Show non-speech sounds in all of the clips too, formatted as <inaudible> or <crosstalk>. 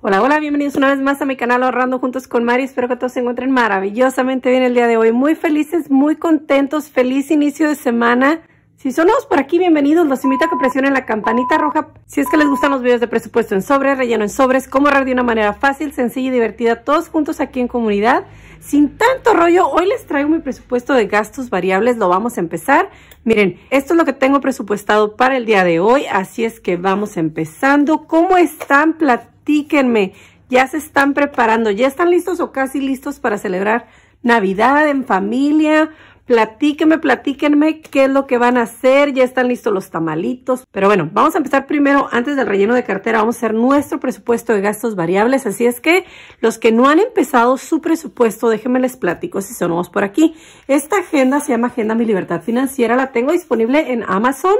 Hola, hola, bienvenidos una vez más a mi canal Ahorrando Juntos con Mari. Espero que todos se encuentren maravillosamente bien el día de hoy. Muy felices, muy contentos, feliz inicio de semana. Si son nuevos por aquí, bienvenidos. Los invito a que presionen la campanita roja si es que les gustan los videos de presupuesto en sobres, relleno en sobres, cómo ahorrar de una manera fácil, sencilla y divertida, todos juntos aquí en comunidad. Sin tanto rollo, hoy les traigo mi presupuesto de gastos variables, lo vamos a empezar. Miren, esto es lo que tengo presupuestado para el día de hoy, así es que vamos empezando. ¿Cómo están? Platíquenme. ¿Ya se están preparando? ¿Ya están listos o casi listos para celebrar Navidad en familia? Platíquenme, platíquenme qué es lo que van a hacer. Ya están listos los tamalitos. Pero bueno, vamos a empezar primero, antes del relleno de cartera, vamos a hacer nuestro presupuesto de gastos variables. Así es que los que no han empezado su presupuesto, déjenme les platico si son nuevos por aquí. Esta agenda se llama Agenda Mi Libertad Financiera. La tengo disponible en Amazon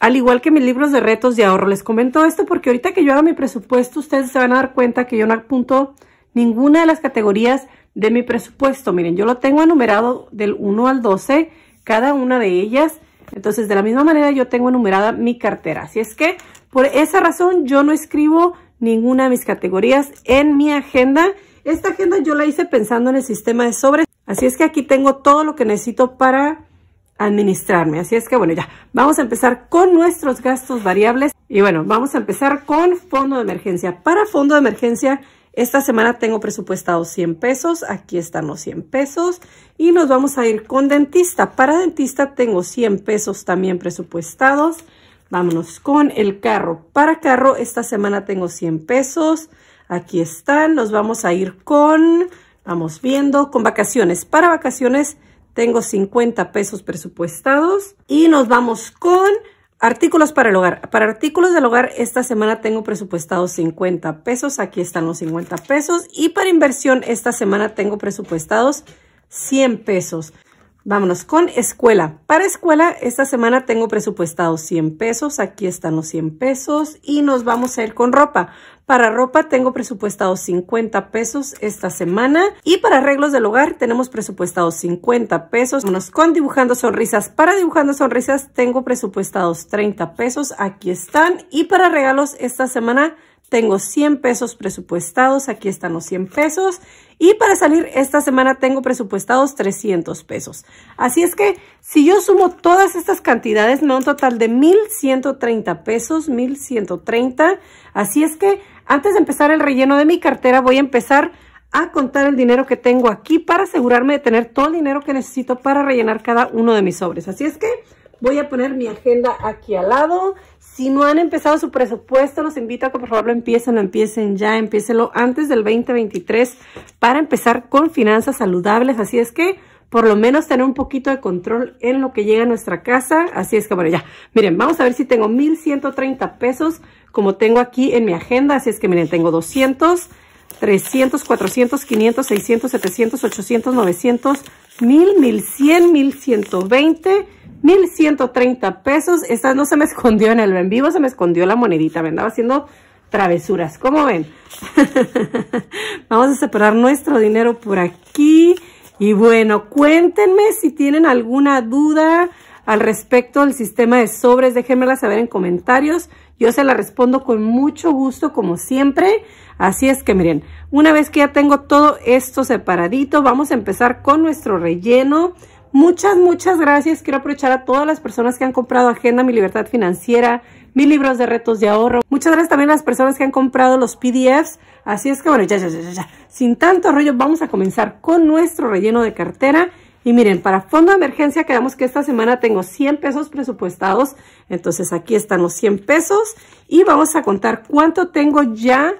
al igual que mis libros de retos de ahorro. Les comento esto porque ahorita que yo haga mi presupuesto, ustedes se van a dar cuenta que yo no apunto ninguna de las categorías de mi presupuesto. Miren, yo lo tengo enumerado del 1 al 12, cada una de ellas. Entonces, de la misma manera yo tengo enumerada mi cartera. Así es que, por esa razón, yo no escribo ninguna de mis categorías en mi agenda. Esta agenda yo la hice pensando en el sistema de sobres. Así es que aquí tengo todo lo que necesito para administrarme. Así es que, bueno, ya. Vamos a empezar con nuestros gastos variables. Y bueno, vamos a empezar con fondo de emergencia. Para fondo de emergencia, esta semana tengo presupuestado 100 pesos, aquí están los 100 pesos y nos vamos a ir con dentista. Para dentista tengo 100 pesos también presupuestados. Vámonos con el carro. Para carro esta semana tengo 100 pesos, aquí están. Nos vamos a ir con, vamos viendo, con vacaciones. Para vacaciones tengo 50 pesos presupuestados y nos vamos con Artículos para el hogar. Para artículos del hogar, esta semana tengo presupuestados 50 pesos. Aquí están los 50 pesos. Y para inversión, esta semana tengo presupuestados 100 pesos. Vámonos con escuela. Para escuela, esta semana tengo presupuestado 100 pesos. Aquí están los 100 pesos. Y nos vamos a ir con ropa. Para ropa tengo presupuestado 50 pesos esta semana. Y para arreglos del hogar tenemos presupuestado 50 pesos. Vámonos con dibujando sonrisas. Para dibujando sonrisas tengo presupuestados 30 pesos. Aquí están. Y para regalos esta semana tengo 100 pesos presupuestados, aquí están los 100 pesos. Y para salir esta semana tengo presupuestados 300 pesos. Así es que si yo sumo todas estas cantidades, me da un total de 1,130 pesos, 1,130. Así es que antes de empezar el relleno de mi cartera, voy a empezar a contar el dinero que tengo aquí para asegurarme de tener todo el dinero que necesito para rellenar cada uno de mis sobres. Así es que voy a poner mi agenda aquí al lado. Si no han empezado su presupuesto, los invito a que por favor lo empiecen, lo empiecen ya, empiecenlo antes del 2023 para empezar con finanzas saludables. Así es que por lo menos tener un poquito de control en lo que llega a nuestra casa. Así es que bueno, ya. Miren, vamos a ver si tengo 1,130 pesos como tengo aquí en mi agenda. Así es que miren, tengo 200, 300, 400, 500, 600, 700, 800, 900, 1000, 1100, 1120 1130 pesos. Esta no se me <laughs> escondió en el en vivo, se me escondió la monedita. Me andaba haciendo travesuras. como ven? <laughs> Vamos a separar nuestro dinero por aquí. Y bueno, cuéntenme si tienen alguna duda al respecto del sistema de sobres. Déjenmela saber en comentarios. Yo se la respondo con mucho gusto, como siempre. Así es que miren, una vez que ya tengo todo esto separadito, vamos a empezar con nuestro relleno. Muchas, muchas gracias. Quiero aprovechar a todas las personas que han comprado Agenda Mi Libertad Financiera, mis libros de retos de ahorro. Muchas gracias también a las personas que han comprado los PDFs. Así es que bueno, ya, ya, ya, ya. Sin tanto rollo, vamos a comenzar con nuestro relleno de cartera. Y miren, para fondo de emergencia quedamos que esta semana tengo 100 pesos presupuestados. Entonces aquí están los 100 pesos y vamos a contar cuánto tengo ya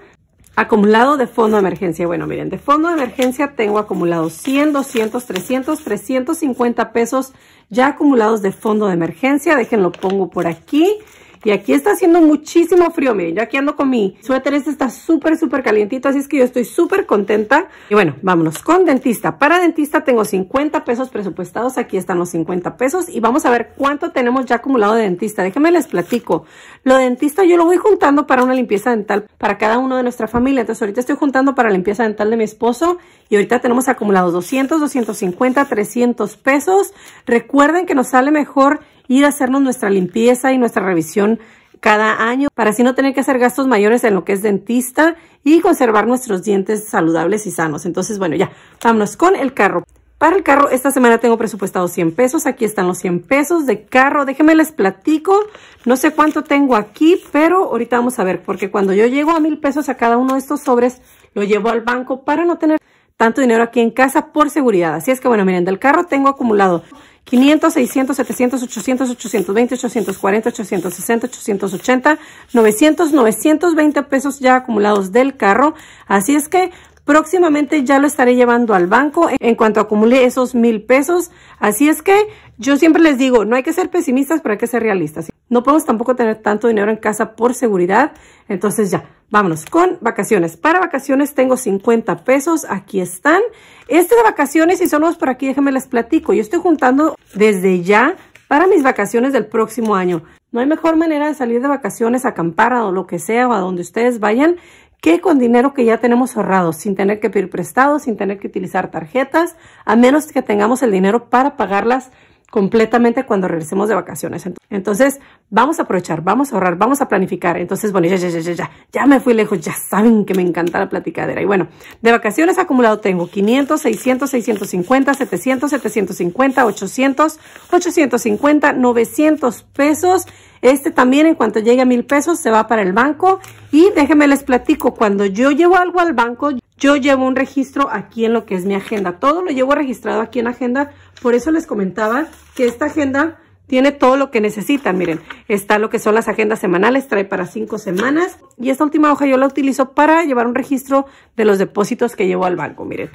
Acumulado de fondo de emergencia. Bueno, miren, de fondo de emergencia tengo acumulado 100, 200, 300, 350 pesos ya acumulados de fondo de emergencia. Déjenlo pongo por aquí. Y aquí está haciendo muchísimo frío, miren, yo aquí ando con mi suéter, este está súper, súper calientito, así es que yo estoy súper contenta. Y bueno, vámonos con dentista. Para dentista tengo 50 pesos presupuestados, aquí están los 50 pesos y vamos a ver cuánto tenemos ya acumulado de dentista. Déjenme les platico. Lo de dentista yo lo voy juntando para una limpieza dental para cada uno de nuestra familia. Entonces ahorita estoy juntando para la limpieza dental de mi esposo y ahorita tenemos acumulados 200, 250, 300 pesos. Recuerden que nos sale mejor y de hacernos nuestra limpieza y nuestra revisión cada año para así no tener que hacer gastos mayores en lo que es dentista y conservar nuestros dientes saludables y sanos. Entonces, bueno, ya, vámonos con el carro. Para el carro, esta semana tengo presupuestado 100 pesos. Aquí están los 100 pesos de carro. Déjenme les platico. No sé cuánto tengo aquí, pero ahorita vamos a ver. Porque cuando yo llego a mil pesos a cada uno de estos sobres, lo llevo al banco para no tener tanto dinero aquí en casa por seguridad. Así es que, bueno, miren, del carro tengo acumulado 500, 600, 700, 800, 820, 840, 860, 880, 900, 920 pesos ya acumulados del carro. Así es que próximamente ya lo estaré llevando al banco en cuanto acumule esos mil pesos. Así es que yo siempre les digo, no hay que ser pesimistas, pero hay que ser realistas. No podemos tampoco tener tanto dinero en casa por seguridad. Entonces ya, Vámonos con vacaciones. Para vacaciones tengo 50 pesos. Aquí están. Este de vacaciones y son los por aquí, déjenme les platico. Yo estoy juntando desde ya para mis vacaciones del próximo año. No hay mejor manera de salir de vacaciones, acampar o lo que sea o a donde ustedes vayan que con dinero que ya tenemos ahorrado, sin tener que pedir prestado, sin tener que utilizar tarjetas, a menos que tengamos el dinero para pagarlas completamente cuando regresemos de vacaciones. Entonces, vamos a aprovechar, vamos a ahorrar, vamos a planificar. Entonces, bueno, ya, ya, ya, ya, ya, ya me fui lejos, ya saben que me encanta la platicadera. Y bueno, de vacaciones acumulado tengo 500, 600, 650, 700, 750, 800, 850, 900 pesos. Este también en cuanto llegue a mil pesos se va para el banco y déjenme les platico, cuando yo llevo algo al banco, yo llevo un registro aquí en lo que es mi agenda. Todo lo llevo registrado aquí en agenda. Por eso les comentaba que esta agenda tiene todo lo que necesitan. Miren, está lo que son las agendas semanales, trae para cinco semanas. Y esta última hoja yo la utilizo para llevar un registro de los depósitos que llevo al banco. Miren.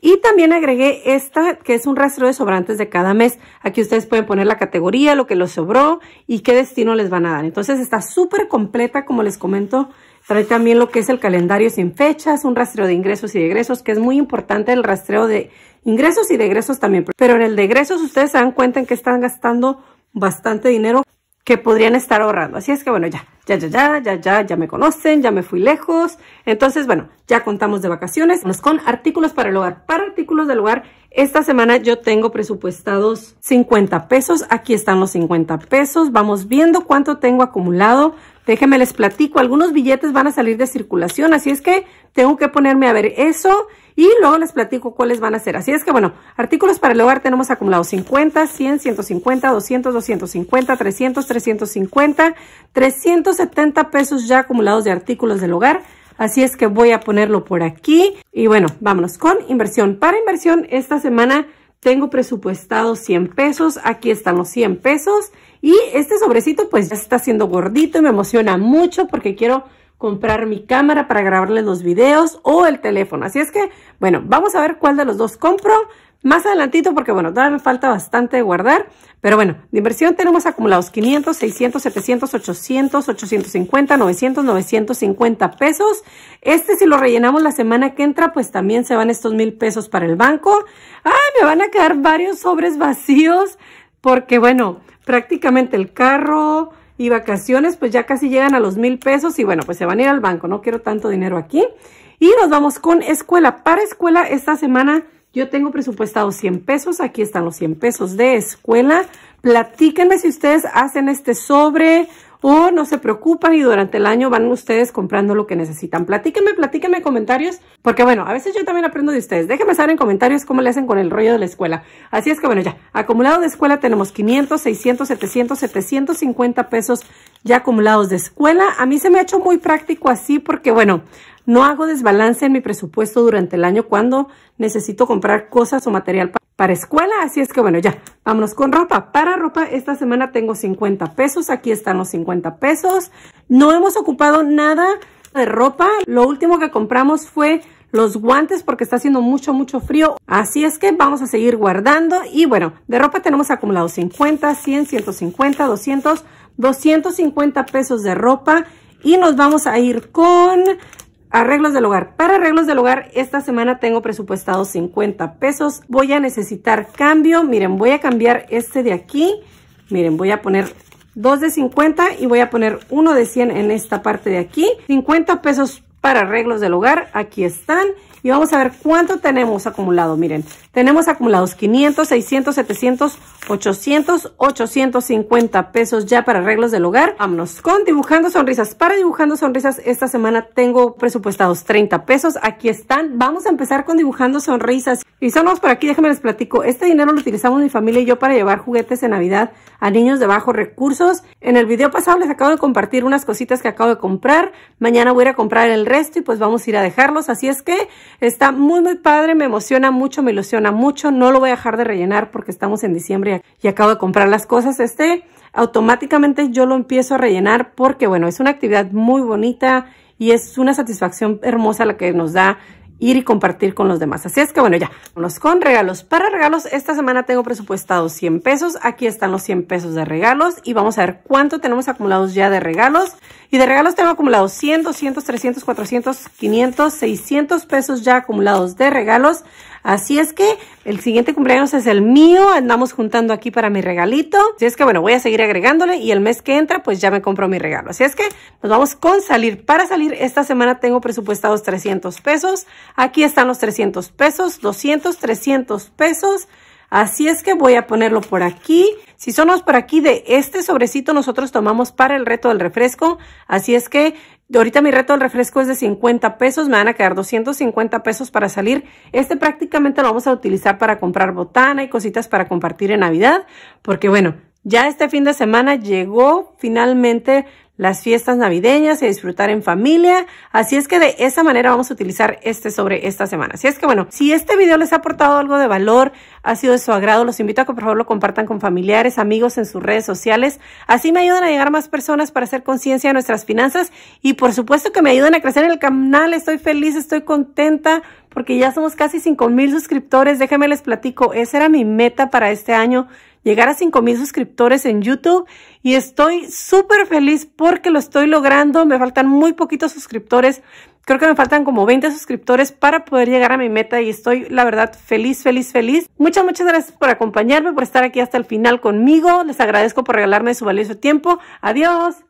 Y también agregué esta, que es un rastro de sobrantes de cada mes. Aquí ustedes pueden poner la categoría, lo que les sobró y qué destino les van a dar. Entonces está súper completa, como les comento, Trae también lo que es el calendario sin fechas, un rastreo de ingresos y de egresos, que es muy importante el rastreo de ingresos y de egresos también. Pero en el de egresos ustedes se dan cuenta en que están gastando bastante dinero que podrían estar ahorrando. Así es que bueno, ya, ya, ya, ya, ya, ya, ya me conocen, ya me fui lejos. Entonces, bueno, ya contamos de vacaciones. Vamos con artículos para el hogar. Para artículos del hogar, esta semana yo tengo presupuestados 50 pesos. Aquí están los 50 pesos. Vamos viendo cuánto tengo acumulado. Déjenme les platico, algunos billetes van a salir de circulación, así es que tengo que ponerme a ver eso y luego les platico cuáles van a ser. Así es que bueno, artículos para el hogar tenemos acumulados 50, 100, 150, 200, 250, 300, 350, 370 pesos ya acumulados de artículos del hogar. Así es que voy a ponerlo por aquí y bueno, vámonos con inversión. Para inversión esta semana tengo presupuestado 100 pesos, aquí están los 100 pesos y este sobrecito pues ya está siendo gordito y me emociona mucho porque quiero comprar mi cámara para grabarle los videos o el teléfono. Así es que, bueno, vamos a ver cuál de los dos compro más adelantito porque, bueno, todavía me falta bastante guardar. Pero bueno, de inversión tenemos acumulados 500, 600, 700, 800, 850, 900, 950 pesos. Este si lo rellenamos la semana que entra, pues también se van estos mil pesos para el banco. ¡Ay! Me van a quedar varios sobres vacíos porque, bueno prácticamente el carro y vacaciones, pues ya casi llegan a los mil pesos y bueno, pues se van a ir al banco, no quiero tanto dinero aquí. Y nos vamos con escuela. Para escuela, esta semana yo tengo presupuestado 100 pesos, aquí están los 100 pesos de escuela. Platíquenme si ustedes hacen este sobre o no se preocupan y durante el año van ustedes comprando lo que necesitan. Platíquenme, platíquenme comentarios, porque bueno, a veces yo también aprendo de ustedes. Déjenme saber en comentarios cómo le hacen con el rollo de la escuela. Así es que bueno, ya, acumulado de escuela tenemos 500, 600, 700, 750 pesos ya acumulados de escuela. A mí se me ha hecho muy práctico así porque bueno, no hago desbalance en mi presupuesto durante el año cuando necesito comprar cosas o material para escuela. Así es que bueno, ya, vámonos con ropa. Para ropa, esta semana tengo 50 pesos. Aquí están los 50 pesos. No hemos ocupado nada de ropa. Lo último que compramos fue los guantes porque está haciendo mucho, mucho frío. Así es que vamos a seguir guardando. Y bueno, de ropa tenemos acumulado 50, 100, 150, 200, 250 pesos de ropa. Y nos vamos a ir con Arreglos del hogar. Para arreglos del hogar, esta semana tengo presupuestado 50 pesos. Voy a necesitar cambio. Miren, voy a cambiar este de aquí. Miren, voy a poner dos de 50 y voy a poner uno de 100 en esta parte de aquí. 50 pesos para arreglos del hogar. Aquí están y vamos a ver cuánto tenemos acumulado. Miren, tenemos acumulados 500, 600, 700, 800, 850 pesos ya para arreglos del hogar. Vámonos con dibujando sonrisas. Para dibujando sonrisas, esta semana tengo presupuestados 30 pesos. Aquí están. Vamos a empezar con dibujando sonrisas. Y somos por aquí, déjenme les platico. Este dinero lo utilizamos mi familia y yo para llevar juguetes de Navidad a niños de bajos recursos. En el video pasado les acabo de compartir unas cositas que acabo de comprar. Mañana voy a ir a comprar el resto y pues vamos a ir a dejarlos. Así es que está muy, muy padre. Me emociona mucho, me ilusiona mucho. No lo voy a dejar de rellenar porque estamos en diciembre y acabo de comprar las cosas. Este automáticamente yo lo empiezo a rellenar porque, bueno, es una actividad muy bonita y es una satisfacción hermosa la que nos da ir y compartir con los demás. Así es que bueno, ya, vámonos con regalos. Para regalos, esta semana tengo presupuestado 100 pesos. Aquí están los 100 pesos de regalos y vamos a ver cuánto tenemos acumulados ya de regalos. Y de regalos tengo acumulados 100, 200, 300, 400, 500, 600 pesos ya acumulados de regalos. Así es que el siguiente cumpleaños es el mío. Andamos juntando aquí para mi regalito. Así es que bueno, voy a seguir agregándole y el mes que entra pues ya me compro mi regalo. Así es que nos vamos con salir. Para salir esta semana tengo presupuestados 300 pesos. Aquí están los 300 pesos, 200, 300 pesos. Así es que voy a ponerlo por aquí. Si somos por aquí de este sobrecito, nosotros tomamos para el reto del refresco. Así es que de ahorita mi reto del refresco es de 50 pesos, me van a quedar 250 pesos para salir. Este prácticamente lo vamos a utilizar para comprar botana y cositas para compartir en Navidad, porque bueno, ya este fin de semana llegó finalmente las fiestas navideñas y disfrutar en familia. Así es que de esa manera vamos a utilizar este sobre esta semana. Así es que bueno, si este video les ha aportado algo de valor, ha sido de su agrado, los invito a que por favor lo compartan con familiares, amigos en sus redes sociales. Así me ayudan a llegar más personas para hacer conciencia de nuestras finanzas y por supuesto que me ayudan a crecer en el canal. Estoy feliz, estoy contenta porque ya somos casi 5 mil suscriptores. Déjenme les platico, esa era mi meta para este año llegar a 5,000 suscriptores en YouTube y estoy súper feliz porque lo estoy logrando. Me faltan muy poquitos suscriptores. Creo que me faltan como 20 suscriptores para poder llegar a mi meta y estoy, la verdad, feliz, feliz, feliz. Muchas, muchas gracias por acompañarme, por estar aquí hasta el final conmigo. Les agradezco por regalarme su valioso tiempo. Adiós.